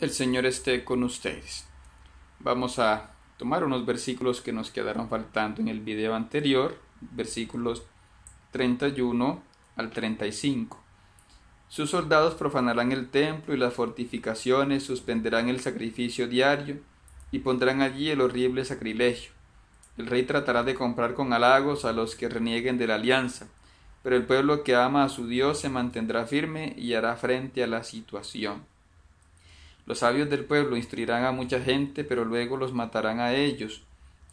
El Señor esté con ustedes. Vamos a tomar unos versículos que nos quedaron faltando en el video anterior, versículos 31 al 35. Sus soldados profanarán el templo y las fortificaciones, suspenderán el sacrificio diario y pondrán allí el horrible sacrilegio. El rey tratará de comprar con halagos a los que renieguen de la alianza, pero el pueblo que ama a su Dios se mantendrá firme y hará frente a la situación. Los sabios del pueblo instruirán a mucha gente, pero luego los matarán a ellos,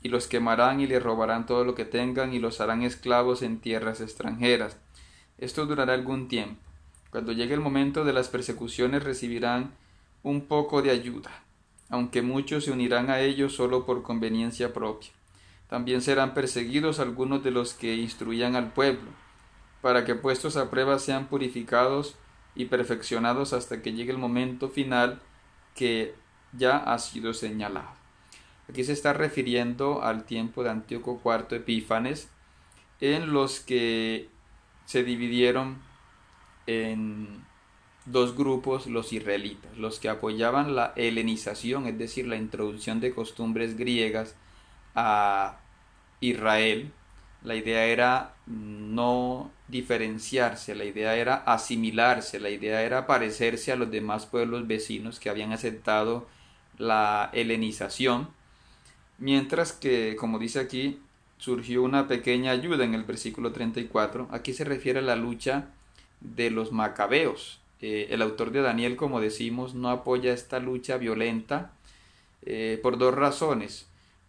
y los quemarán y les robarán todo lo que tengan, y los harán esclavos en tierras extranjeras. Esto durará algún tiempo. Cuando llegue el momento de las persecuciones recibirán un poco de ayuda, aunque muchos se unirán a ellos solo por conveniencia propia. También serán perseguidos algunos de los que instruían al pueblo, para que puestos a prueba sean purificados y perfeccionados hasta que llegue el momento final que ya ha sido señalado. Aquí se está refiriendo al tiempo de Antíoco IV Epífanes, en los que se dividieron en dos grupos los israelitas, los que apoyaban la helenización, es decir, la introducción de costumbres griegas a Israel, la idea era no diferenciarse, la idea era asimilarse, la idea era parecerse a los demás pueblos vecinos que habían aceptado la helenización, mientras que, como dice aquí, surgió una pequeña ayuda en el versículo 34, aquí se refiere a la lucha de los macabeos. Eh, el autor de Daniel, como decimos, no apoya esta lucha violenta eh, por dos razones.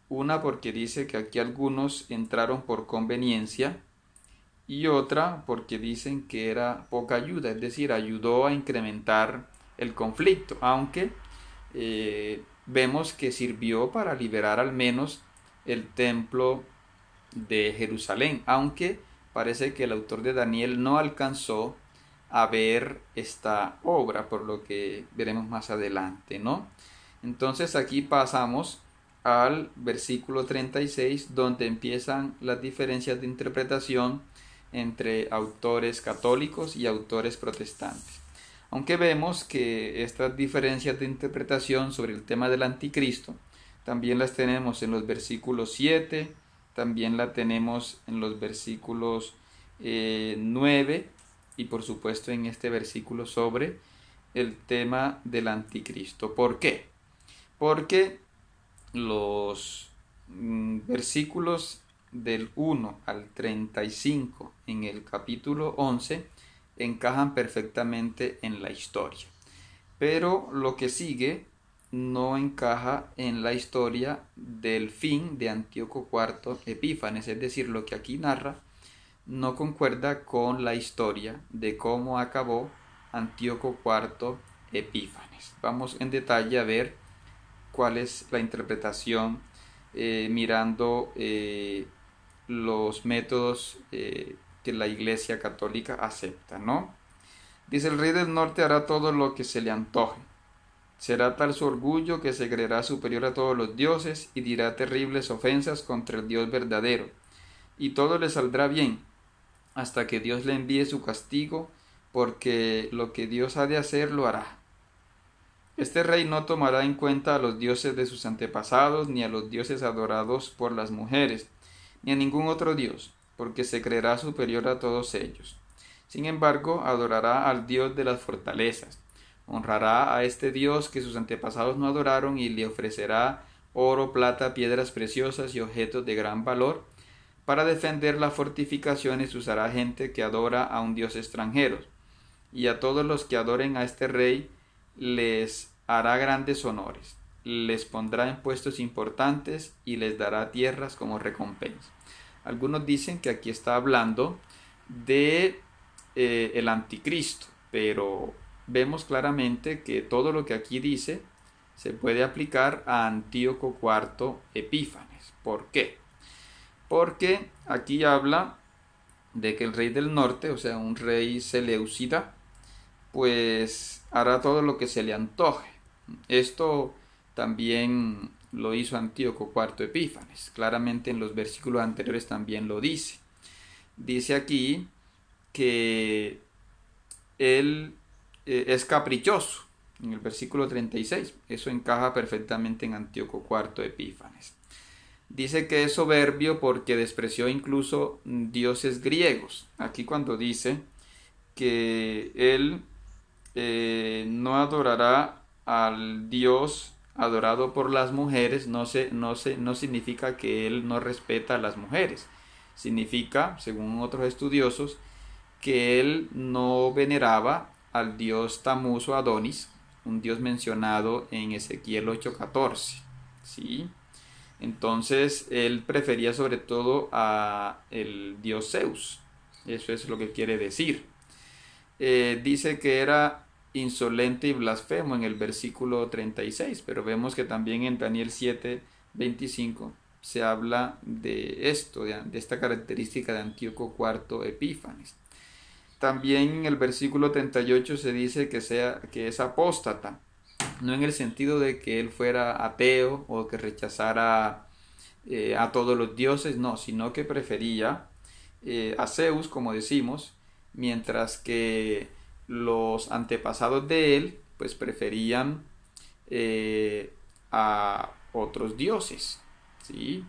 Una porque dice que aquí algunos entraron por conveniencia y otra porque dicen que era poca ayuda, es decir, ayudó a incrementar el conflicto, aunque eh, vemos que sirvió para liberar al menos el templo de Jerusalén, aunque parece que el autor de Daniel no alcanzó a ver esta obra, por lo que veremos más adelante, ¿no? Entonces aquí pasamos al versículo 36, donde empiezan las diferencias de interpretación entre autores católicos y autores protestantes. Aunque vemos que estas diferencias de interpretación sobre el tema del anticristo también las tenemos en los versículos 7, también la tenemos en los versículos 9 eh, y por supuesto en este versículo sobre el tema del anticristo. ¿Por qué? Porque los mm, versículos del 1 al 35 en el capítulo 11 encajan perfectamente en la historia. Pero lo que sigue no encaja en la historia del fin de Antíoco IV Epífanes, es decir, lo que aquí narra no concuerda con la historia de cómo acabó Antíoco IV Epífanes. Vamos en detalle a ver cuál es la interpretación eh, mirando eh, los métodos eh, que la Iglesia Católica acepta, ¿no? Dice el rey del norte hará todo lo que se le antoje. Será tal su orgullo que se creerá superior a todos los dioses y dirá terribles ofensas contra el Dios verdadero. Y todo le saldrá bien, hasta que Dios le envíe su castigo, porque lo que Dios ha de hacer lo hará. Este rey no tomará en cuenta a los dioses de sus antepasados, ni a los dioses adorados por las mujeres, ni a ningún otro dios, porque se creerá superior a todos ellos. Sin embargo, adorará al Dios de las fortalezas, honrará a este Dios que sus antepasados no adoraron y le ofrecerá oro, plata, piedras preciosas y objetos de gran valor. Para defender las fortificaciones usará gente que adora a un Dios extranjero, y a todos los que adoren a este rey les hará grandes honores, les pondrá en puestos importantes y les dará tierras como recompensa. Algunos dicen que aquí está hablando de eh, el anticristo, pero vemos claramente que todo lo que aquí dice se puede aplicar a Antíoco IV Epífanes. ¿Por qué? Porque aquí habla de que el rey del norte, o sea, un rey seleucida, pues hará todo lo que se le antoje. Esto también lo hizo Antíoco IV Epífanes. Claramente en los versículos anteriores también lo dice. Dice aquí que él eh, es caprichoso, en el versículo 36. Eso encaja perfectamente en Antíoco IV Epífanes. Dice que es soberbio porque despreció incluso dioses griegos. Aquí cuando dice que él eh, no adorará al Dios adorado por las mujeres, no, se, no, se, no significa que él no respeta a las mujeres. Significa, según otros estudiosos, que él no veneraba al dios Tamuso Adonis, un dios mencionado en Ezequiel 8:14. ¿sí? Entonces él prefería sobre todo a el dios Zeus. Eso es lo que quiere decir. Eh, dice que era insolente y blasfemo en el versículo 36, pero vemos que también en Daniel 7, 25 se habla de esto, de, esta característica de Antíoco IV Epífanes. También en el versículo 38 se dice que, sea, que es apóstata, no en el sentido de que él fuera ateo o que rechazara eh, a todos los dioses, no, sino que prefería eh, a Zeus, como decimos, mientras que los antepasados de él pues preferían eh, a otros dioses, ¿sí?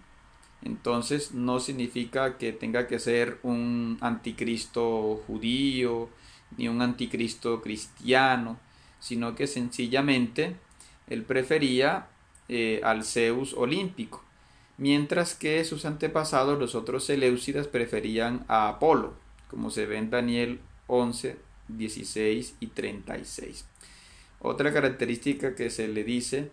Entonces no significa que tenga que ser un anticristo judío ni un anticristo cristiano, sino que sencillamente él prefería eh, al Zeus olímpico, mientras que sus antepasados, los otros Seleucidas, preferían a Apolo, como se ve en Daniel 11, 16 y 36. Otra característica que se le dice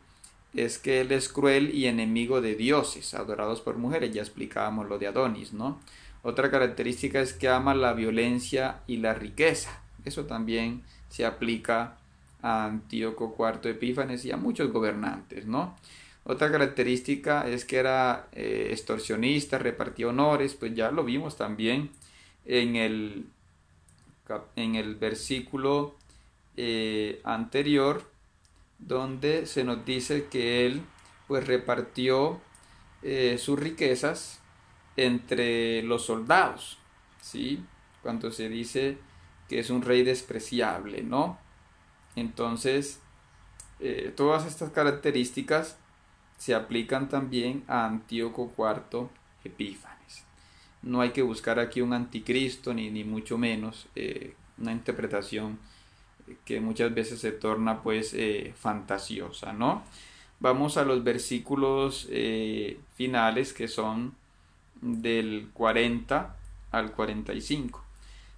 es que él es cruel y enemigo de dioses, adorados por mujeres, ya explicábamos lo de Adonis, ¿no? Otra característica es que ama la violencia y la riqueza. Eso también se aplica a Antíoco IV Epífanes y a muchos gobernantes, ¿no? Otra característica es que era eh, extorsionista, repartía honores, pues ya lo vimos también en el, en el versículo eh, anterior, donde se nos dice que él pues repartió eh, sus riquezas entre los soldados, ¿sí? Cuando se dice que es un rey despreciable, ¿no? Entonces, eh, todas estas características se aplican también a Antíoco IV Epífano no hay que buscar aquí un anticristo, ni, ni mucho menos eh, una interpretación que muchas veces se torna pues eh, fantasiosa, ¿no? Vamos a los versículos eh, finales que son del 40 al 45.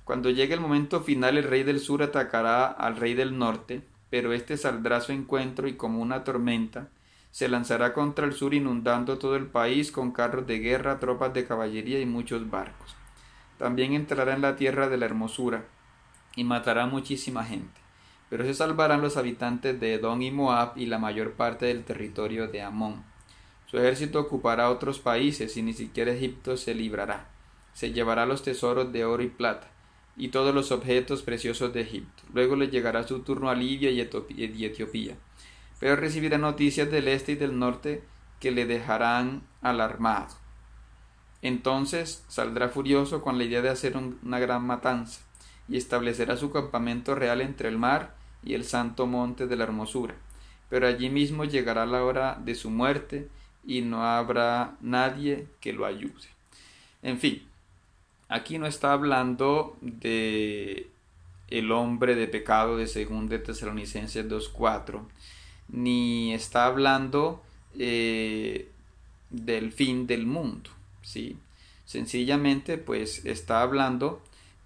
Cuando llegue el momento final el rey del sur atacará al rey del norte, pero este saldrá a su encuentro y como una tormenta se lanzará contra el sur inundando todo el país con carros de guerra, tropas de caballería y muchos barcos. También entrará en la tierra de la hermosura y matará muchísima gente. Pero se salvarán los habitantes de Edom y Moab y la mayor parte del territorio de Amón. Su ejército ocupará otros países y ni siquiera Egipto se librará. Se llevará los tesoros de oro y plata y todos los objetos preciosos de Egipto. Luego le llegará su turno a Libia y Etiopía pero recibirá noticias del este y del norte que le dejarán alarmado. Entonces saldrá furioso con la idea de hacer una gran matanza, y establecerá su campamento real entre el mar y el santo monte de la hermosura. Pero allí mismo llegará la hora de su muerte, y no habrá nadie que lo ayude. En fin, aquí no está hablando de el hombre de pecado de 2 de Tesalonicenses 2.4, ni está hablando eh, del fin del mundo, ¿sí? Sencillamente, pues está hablando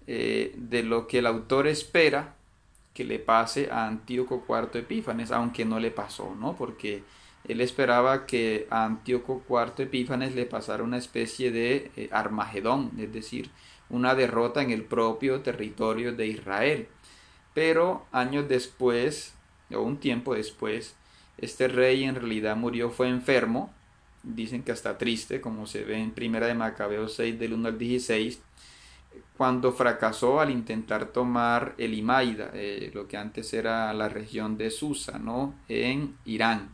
eh, de lo que el autor espera que le pase a Antíoco IV Epífanes, aunque no le pasó, ¿no? Porque él esperaba que a Antíoco IV Epífanes le pasara una especie de eh, Armagedón, es decir, una derrota en el propio territorio de Israel. Pero años después, o un tiempo después, este rey en realidad murió, fue enfermo, dicen que hasta triste, como se ve en Primera de Macabeo 6 del 1 al 16, cuando fracasó al intentar tomar el Imaida, eh, lo que antes era la región de Susa, ¿no? En Irán.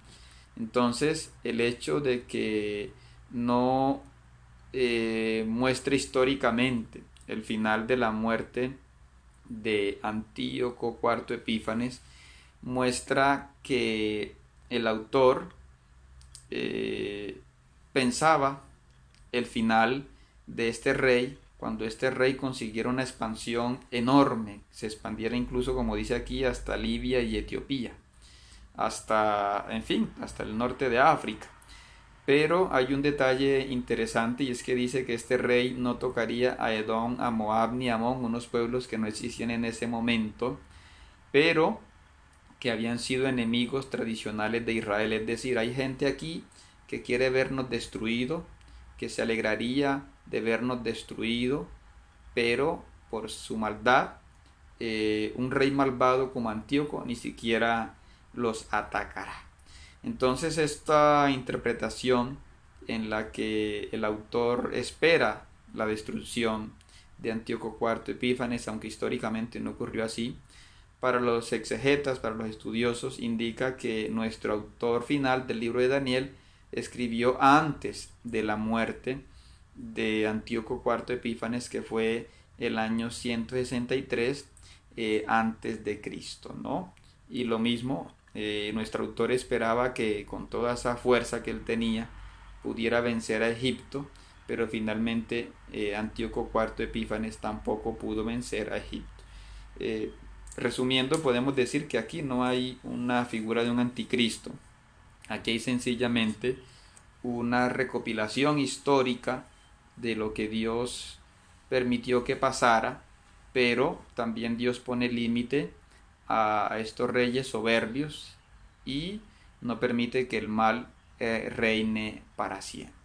Entonces, el hecho de que no eh, muestre históricamente el final de la muerte de Antíoco IV Epífanes, muestra que el autor eh, pensaba el final de este rey cuando este rey consiguiera una expansión enorme, se expandiera incluso, como dice aquí, hasta Libia y Etiopía, hasta, en fin, hasta el norte de África. Pero hay un detalle interesante y es que dice que este rey no tocaría a Edom, a Moab ni a Amón, unos pueblos que no existían en ese momento, pero que habían sido enemigos tradicionales de Israel. Es decir, hay gente aquí que quiere vernos destruido, que se alegraría de vernos destruido, pero por su maldad, eh, un rey malvado como Antíoco ni siquiera los atacará. Entonces esta interpretación en la que el autor espera la destrucción de Antíoco IV Epífanes, aunque históricamente no ocurrió así, para los exegetas, para los estudiosos, indica que nuestro autor final del libro de Daniel escribió antes de la muerte de Antíoco IV Epífanes, que fue el año 163 eh, antes de Cristo, ¿no? Y lo mismo, eh, nuestro autor esperaba que con toda esa fuerza que él tenía pudiera vencer a Egipto, pero finalmente eh, Antíoco IV Epífanes tampoco pudo vencer a Egipto. Resumiendo, podemos decir que aquí no hay una figura de un anticristo. Aquí hay sencillamente una recopilación histórica de lo que Dios permitió que pasara, pero también Dios pone límite a estos reyes soberbios y no permite que el mal eh, reine para siempre.